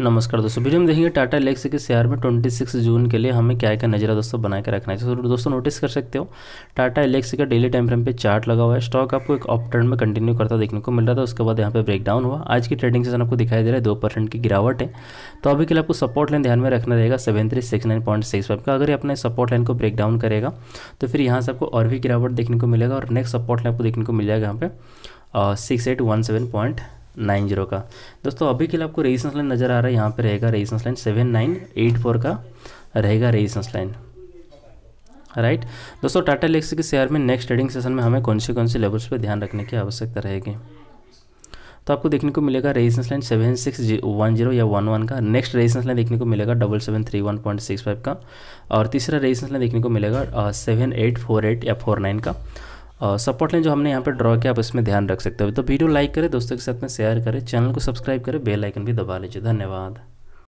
नमस्कार दोस्तों वीडियो में देखेंगे टाटा एलेक्सी के शेयर में 26 जून के लिए हमें क्या क्या नजरा दोस्तों बनाए रखना चाहिए तो दोस्तों नोटिस कर सकते हो टाटा एलेक्स का डेली टाइम फ्रेम पे चार्ट लगा हुआ है स्टॉक आपको एक ऑफ ट्रेंड में कंटिन्यू करता देखने को मिल रहा था उसके बाद यहाँ पे ब्रेकडाउन हुआ आज की ट्रेडिंग सेशन आपको दिखाई दे रहा है दो परसेंट की गिरावट है तो अभी के लिए आपको सपोर्ट लाइन ध्यान में रखना रहेगा seven three six nine point six five का अगर ये अपने सपोर्ट लाइन को ब्रेक डाउन करेगा तो फिर यहाँ से आपको और भी गिरावट देखने को मिलेगा और नेक्स्ट सपोर्ट लाइन आपको देखने को मिल जाएगा यहाँ पे six eight one seven point nine zero का दोस्तों अभी के लिए आपको रेजिस्टेंस लाइन नज़र आ रहा है यहाँ पे रहेगा resistance line seven nine eight four का रहेगा रेजिस्टेंस लाइन राइट दोस्तों टाटा लेक्सी के शेयर में नेक्स्ट ट्रेडिंग सेशन में हमें कौन से कौन से लेवल्स पर ध्यान रखने की आवश्यकता रहेगी तो आपको देखने को मिलेगा resistance line seven six one zero या वन वन का नेक्स्ट रेजिस्टेंस लाइन देखने को मिलेगा double seven three one point six five का और तीसरा रेजिस्टेंस लाइन देखने को मिलेगा सेवन एट फोर एट या फोर नाइन का सपोर्ट लाइन जो हमने यहाँ पर ड्रॉ किया आप इसमें ध्यान रख सकते हो तो वीडियो लाइक करें दोस्तों के साथ में शेयर करें चैनल को सब्सक्राइब करें बेल आइकन भी दबा लीजिए धन्यवाद